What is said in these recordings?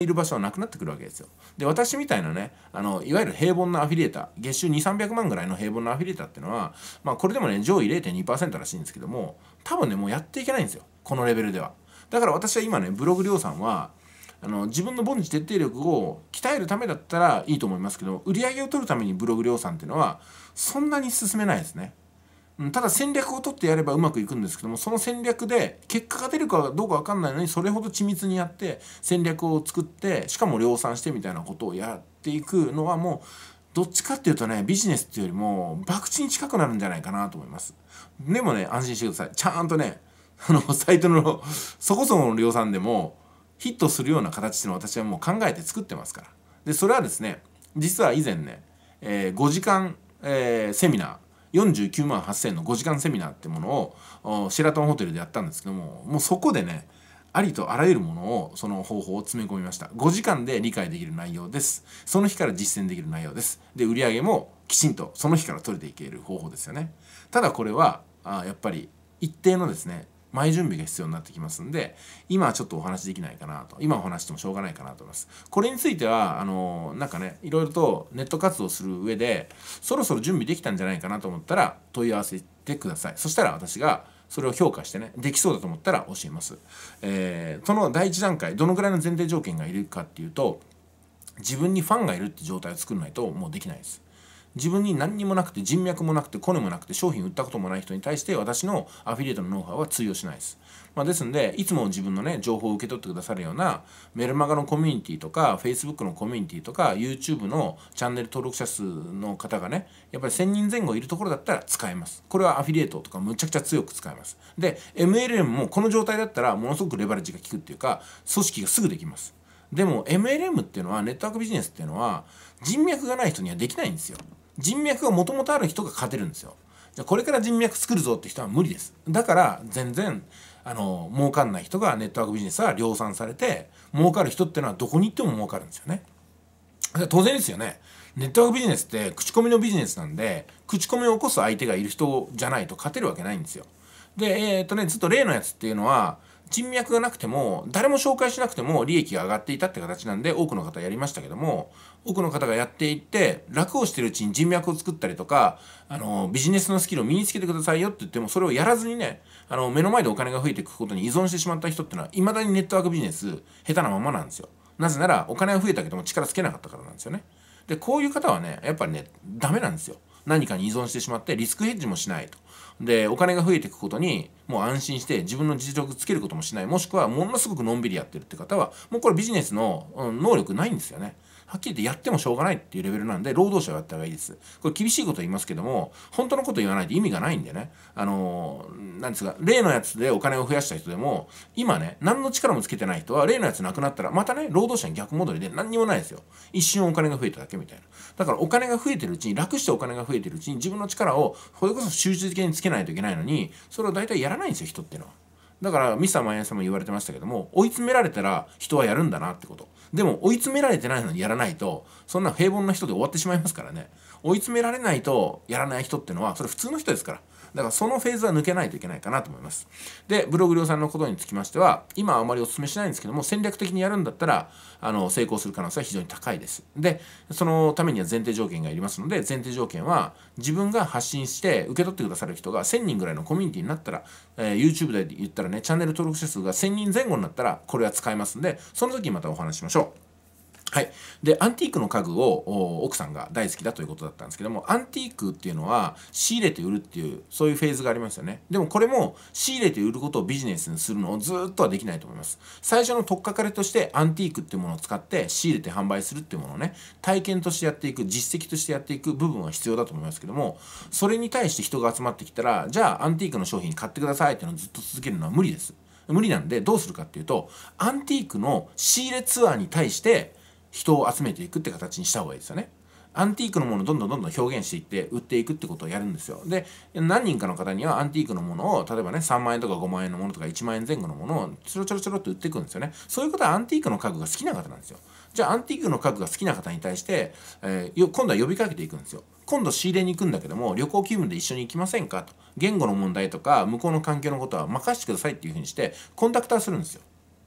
いる場所はなくなってくるわけですよ。で、私みたいなね、あの、いわゆる平凡なアフィリエーター、月収2、300万ぐらいの平凡なアフィリエーターっていうのは、まあ、これでもね、上位0.2%らしいんですけども、多分ね、もうやっていけないんですよ。このレベルでは。だから私は今ね、ブログ量産は、あの自分の凡事徹底力を鍛えるためだったらいいと思いますけど売り上げを取るためにブログ量産っていうのはそんなに進めないですね。ただ戦略を取ってやればうまくいくんですけどもその戦略で結果が出るかどうか分かんないのにそれほど緻密にやって戦略を作ってしかも量産してみたいなことをやっていくのはもうどっちかっていうとねビジネスっていうよりも博打に近くなるんじゃないかなと思いますでもね安心してくださいちゃんとねあのサイトのそこそこの量産でもヒットするような形っていうのを私はもう考えて作ってますからでそれはですね実は以前ね、えー、5時間、えー、セミナー49万8,000の5時間セミナーってものをシェラトンホテルでやったんですけどももうそこでねありとあらゆるものをその方法を詰め込みました5時間で理解できる内容ですその日から実践できる内容ですで売り上げもきちんとその日から取れていける方法ですよねただこれはあやっぱり一定のですね前準備が必要になってきますんで今はちょっとお話できないかなと今お話してもしょうがないかなと思いますこれについてはあのなんかねいろいろとネット活動する上でそろそろ準備できたんじゃないかなと思ったら問い合わせてくださいそしたら私がそれを評価してねできそうだと思ったら教えます、えー、その第一段階どのくらいの前提条件がいるかっていうと自分にファンがいるって状態を作らないともうできないです自分に何にもなくて人脈もなくてコネもなくて商品売ったこともない人に対して私のアフィリエイトのノウハウは通用しないです。まあ、ですんでいつも自分のね情報を受け取ってくださるようなメルマガのコミュニティとか Facebook のコミュニティとか YouTube のチャンネル登録者数の方がねやっぱり1000人前後いるところだったら使えます。これはアフィリエイトとかむちゃくちゃ強く使えます。で MLM もこの状態だったらものすごくレバレッジが効くっていうか組織がすぐできます。でも MLM っていうのはネットワークビジネスっていうのは人脈がない人にはできないんですよ。人脈がもともとある人が勝てるんですよ。じゃこれから人脈作るぞって人は無理です。だから全然あの儲かんない人がネットワークビジネスは量産されて儲かる人ってのはどこに行っても儲かるんですよね。当然ですよね。ネットワークビジネスって口コミのビジネスなんで口コミを起こす相手がいる人じゃないと勝てるわけないんですよ。で、えー、っとね、ずっと例のやつっていうのは人脈がなくても誰も紹介しなくても利益が上がっていたって形なんで多くの方やりましたけども多くの方がやっていって楽をしてるうちに人脈を作ったりとかあのビジネスのスキルを身につけてくださいよって言ってもそれをやらずにねあの目の前でお金が増えていくことに依存してしまった人ってのは未だにネットワークビジネス下手なままなんですよなぜならお金は増えたけども力つけなかったからなんですよねでこういう方はねやっぱりねダメなんですよ何かに依存してしまってリスクヘッジもしないと。でお金が増えていくことにもう安心して自分の実力つけることもしないもしくはものすごくのんびりやってるって方はもうこれビジネスの能力ないんですよね。はっきり言ってやってもしょうがないっていうレベルなんで、労働者はやった方がいいです。これ厳しいこと言いますけども、本当のこと言わないと意味がないんでね、あのー、なんですか、例のやつでお金を増やした人でも、今ね、何の力もつけてない人は、例のやつなくなったら、またね、労働者に逆戻りで何にもないですよ。一瞬お金が増えただけみたいな。だからお金が増えてるうちに、楽してお金が増えてるうちに、自分の力を、それこそ集中的につけないといけないのに、それを大体やらないんですよ、人っていうのは。だからミスターマイさんも言われてましたけども追い詰められたら人はやるんだなってことでも追い詰められてないのにやらないとそんな平凡な人で終わってしまいますからね追い詰められないとやらない人ってのはそれ普通の人ですからだからそのフェーズは抜けないといけないかなと思いますでブログ量産のことにつきましては今はあまりお勧めしないんですけども戦略的にやるんだったらあの成功する可能性は非常に高いですでそのためには前提条件がいりますので前提条件は自分が発信して受け取ってくださる人が1000人ぐらいのコミュニティになったら、えー、YouTube で言ったらねチャンネル登録者数が1000人前後になったらこれは使えますんでその時またお話しましょう。はい、でアンティークの家具を奥さんが大好きだということだったんですけどもアンティークっていうのは仕入れて売るっていうそういうフェーズがありますよねでもこれも仕入れて売ることをビジネスにするのをずっとはできないと思います最初の取っかかりとしてアンティークっていうものを使って仕入れて販売するっていうものをね体験としてやっていく実績としてやっていく部分は必要だと思いますけどもそれに対して人が集まってきたらじゃあアンティークの商品買ってくださいっていうのをずっと続けるのは無理です無理なんでどうするかっていうとアンティークの仕入れツアーに対して人を集めていくって形にした方がいいですよね。アンティークのものをどんどんどんどん表現していって売っていくってことをやるんですよ。で、何人かの方にはアンティークのものを、例えばね、3万円とか5万円のものとか1万円前後のものをちょろちょろちょろって売っていくんですよね。そういうことはアンティークの家具が好きな方なんですよ。じゃあアンティークの家具が好きな方に対して、えー、今度は呼びかけていくんですよ。今度仕入れに行くんだけども、旅行気分で一緒に行きませんかと。言語の問題とか、向こうの環境のことは任せてくださいっていうふうにして、コンタクターするんですよ。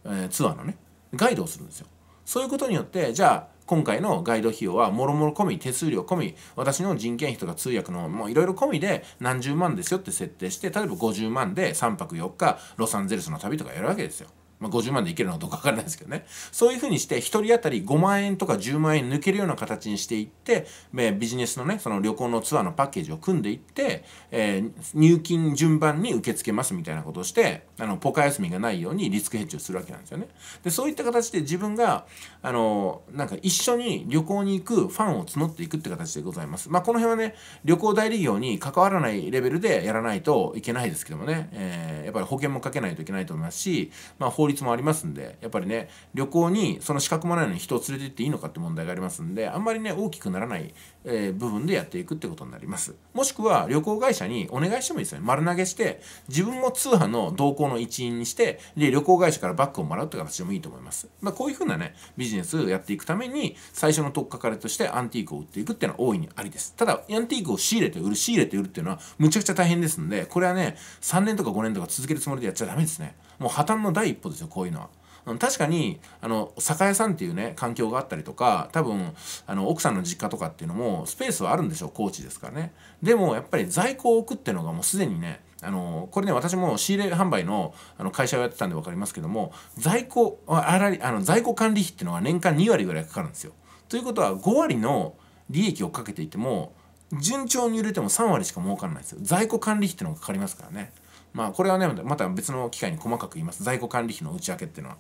えー、ツアーのね。ガイドをするんですよ。そういうことによってじゃあ今回のガイド費用はもろもろ込み手数料込み私の人件費とか通訳のもういろいろ込みで何十万ですよって設定して例えば50万で3泊4日ロサンゼルスの旅とかやるわけですよ。まあ、50万でいけるのかどうかわからないですけどね。そういうふうにして、一人当たり5万円とか10万円抜けるような形にしていって、えビジネスのね、その旅行のツアーのパッケージを組んでいって、えー、入金順番に受け付けますみたいなことをして、あの、ポカ休みがないようにリスクヘッジをするわけなんですよね。で、そういった形で自分が、あの、なんか一緒に旅行に行くファンを募っていくって形でございます。まあ、この辺はね、旅行代理業に関わらないレベルでやらないといけないですけどもね、えー、やっぱり保険もかけないといけないと思いますし、まあ、法律律もありますんでやっぱりね旅行にその資格もないのに人を連れて行っていいのかって問題がありますんであんまりね大きくならない、えー、部分でやっていくってことになりますもしくは旅行会社にお願いしてもいいですよね丸投げして自分も通販の同行の一員にしてで旅行会社からバッグをもらうって形でもいいと思います、まあ、こういうふうなねビジネスをやっていくために最初の取っかかりとしてアンティークを売っていくっていうのは大いにありですただアンティークを仕入れて売る仕入れて売るっていうのはむちゃくちゃ大変ですんでこれはね3年とか5年とか続けるつもりでやっちゃダメですねもう破綻の第一歩ですよこういうのは。確かにあの酒屋さんっていうね環境があったりとか多分あの奥さんの実家とかっていうのもスペースはあるんでしょう高知ですからねでもやっぱり在庫を置くっていうのがもうすでにねあのこれね私も仕入れ販売のあの会社をやってたんで分かりますけども在庫あらあの在庫管理費っていうのは年間2割ぐらいかかるんですよ。ということは5割の利益をかけていても順調に売れても3割しか儲からないですよ在庫管理費っていうのがかかりますからね。まあこれはね、また別の機会に細かく言います。在庫管理費の内訳っていうのは。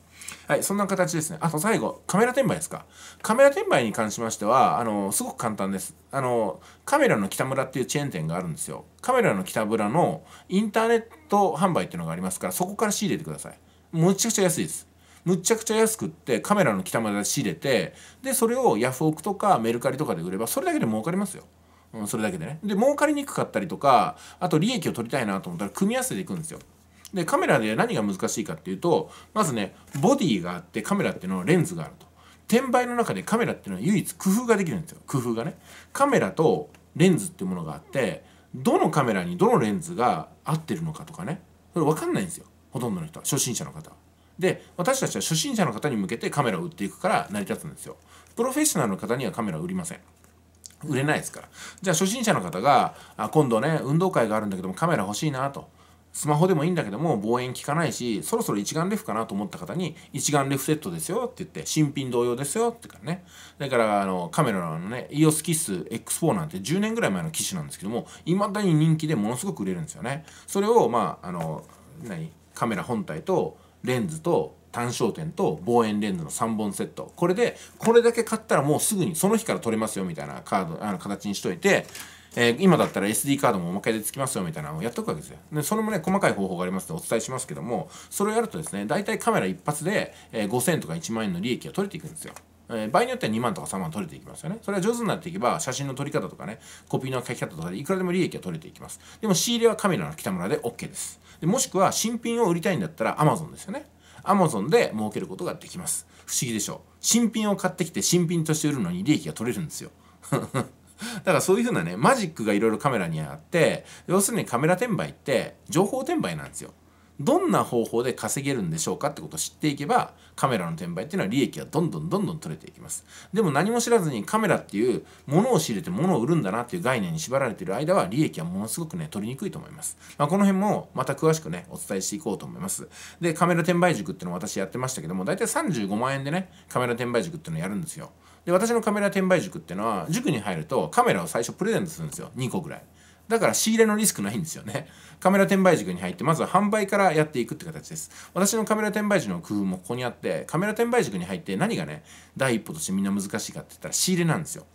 はい、そんな形ですね。あと最後、カメラ転売ですか。カメラ転売に関しましては、あの、すごく簡単です。あの、カメラの北村っていうチェーン店があるんですよ。カメラの北村のインターネット販売っていうのがありますから、そこから仕入れてください。むちゃくちゃ安いです。むちゃくちゃ安くってカメラの北村で仕入れて、で、それをヤフオクとかメルカリとかで売れば、それだけで儲かりますよ。うん、それだけでねで儲かりにくかったりとかあと利益を取りたいなと思ったら組み合わせていくんですよでカメラで何が難しいかっていうとまずねボディがあってカメラっていうのはレンズがあると転売の中でカメラっていうのは唯一工夫ができるんですよ工夫がねカメラとレンズっていうものがあってどのカメラにどのレンズが合ってるのかとかねそれ分かんないんですよほとんどの人は初心者の方はで私たちは初心者の方に向けてカメラを売っていくから成り立つんですよプロフェッショナルの方にはカメラを売りません売れないですからじゃあ初心者の方があ今度ね運動会があるんだけどもカメラ欲しいなとスマホでもいいんだけども望遠効かないしそろそろ一眼レフかなと思った方に一眼レフセットですよって言って新品同様ですよってからねだからあのカメラのね EOS キス X4 なんて10年ぐらい前の機種なんですけどもいまだに人気でものすごく売れるんですよねそれをまああの何カメラ本体とレンズと単焦点と望遠レンズの3本セットこれでこれだけ買ったらもうすぐにその日から撮れますよみたいなカードあの形にしといてえー、今だったら SD カードもおまけでつきますよみたいなのをやっとくわけですよ。で、それもね、細かい方法がありますのでお伝えしますけども、それをやるとですね、大体カメラ一発で、えー、5000とか1万円の利益が取れていくんですよ。え場合によっては2万とか3万取れていきますよね。それは上手になっていけば、写真の撮り方とかね、コピーの書き方とかでいくらでも利益が取れていきます。でも仕入れはカメラの北村で OK です。でもしくは新品を売りたいんだったら Amazon ですよね。Amazon で儲けることができます不思議でしょう。新品を買ってきて新品として売るのに利益が取れるんですよ だからそういう風なねマジックがいろいろカメラにあって要するにカメラ転売って情報転売なんですよどんな方法で稼げるんでしょうかってことを知っていけばカメラの転売っていうのは利益はどんどんどんどん取れていきますでも何も知らずにカメラっていうものを仕入れてものを売るんだなっていう概念に縛られてる間は利益はものすごくね取りにくいと思います、まあ、この辺もまた詳しくねお伝えしていこうと思いますでカメラ転売塾っていうのを私やってましたけども大体35万円でねカメラ転売塾っていうのをやるんですよで私のカメラ転売塾っていうのは塾に入るとカメラを最初プレゼントするんですよ2個ぐらいだから仕入れのリスクないんですよね。カメラ転売塾に入って、まずは販売からやっていくって形です。私のカメラ転売塾の工夫もここにあって、カメラ転売塾に入って何がね、第一歩としてみんな難しいかって言ったら仕入れなんですよ。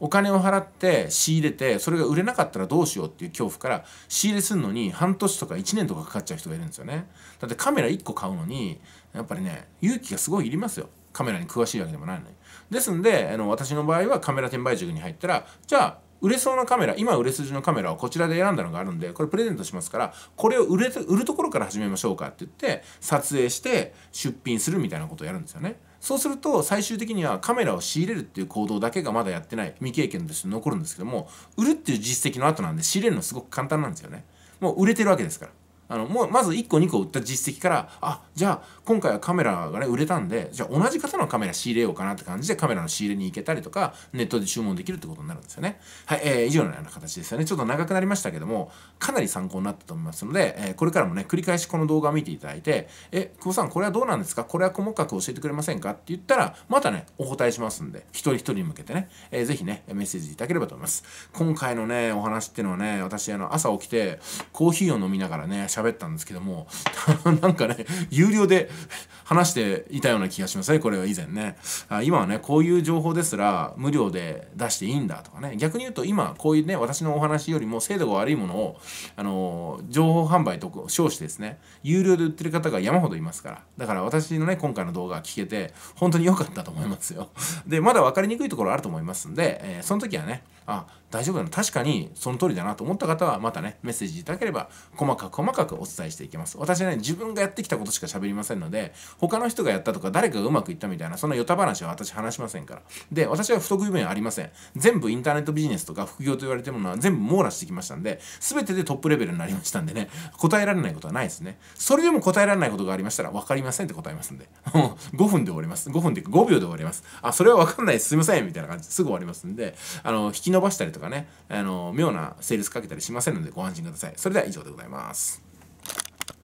お金を払って仕入れて、それが売れなかったらどうしようっていう恐怖から、仕入れするのに半年とか1年とかかかっちゃう人がいるんですよね。だってカメラ1個買うのに、やっぱりね、勇気がすごいいりますよ。カメラに詳しいわけでもないのに。ですんで、あの私の場合はカメラ転売塾に入ったら、じゃあ売れそうなカメラ今売れ筋のカメラをこちらで選んだのがあるんでこれプレゼントしますからこれを売れ売るところから始めましょうかって言って撮影して出品するみたいなことをやるんですよね。そうすると最終的にはカメラを仕入れるっていう行動だけがまだやってない未経験として残るんですけども売るっていう実績の後なんで仕入れるのすごく簡単なんですよね。もう売れてるわけですから。あのもうまず1個2個売った実績からあじゃあ今回はカメラがね売れたんでじゃあ同じ方のカメラ仕入れようかなって感じでカメラの仕入れに行けたりとかネットで注文できるってことになるんですよねはい、えー、以上のような形ですよねちょっと長くなりましたけどもかなり参考になったと思いますので、えー、これからもね繰り返しこの動画を見ていただいてえ久保さんこれはどうなんですかこれは細かく教えてくれませんかって言ったらまたねお答えしますんで一人一人に向けてね、えー、ぜひねメッセージいただければと思います今回のねお話っていうのはね私あの朝起きてコーヒーを飲みながらね喋ったんですけども なんかね有料で話していたような気がしますねこれは以前ね今はねこういう情報ですら無料で出していいんだとかね逆に言うと今こういうね私のお話よりも精度が悪いものをあの情報販売と称してですね有料で売ってる方が山ほどいますからだから私のね今回の動画聞けて本当に良かったと思いますよでまだ分かりにくいところあると思いますんで、えー、その時はねあ大丈夫なの確かにその通りだなと思った方はまたねメッセージいただければ細かく細かくお伝えしていきます私はね自分がやってきたことしか喋りませんので他の人がやったとか誰かがうまくいったみたいなそのヨタ話は私話しませんからで私は不得意分野ありません全部インターネットビジネスとか副業と言われてるものは全部網羅してきましたんで全てでトップレベルになりましたんでね答えられないことはないですねそれでも答えられないことがありましたら分かりませんって答えますんで5 分で終わります5分で5秒で終わりますあそれは分かんないすいませんみたいな感じすぐ終わりますんであの引き伸ばしたりとかとかね、あの、妙なセールスかけたりしませんのでご安心ください。それでは以上でございます。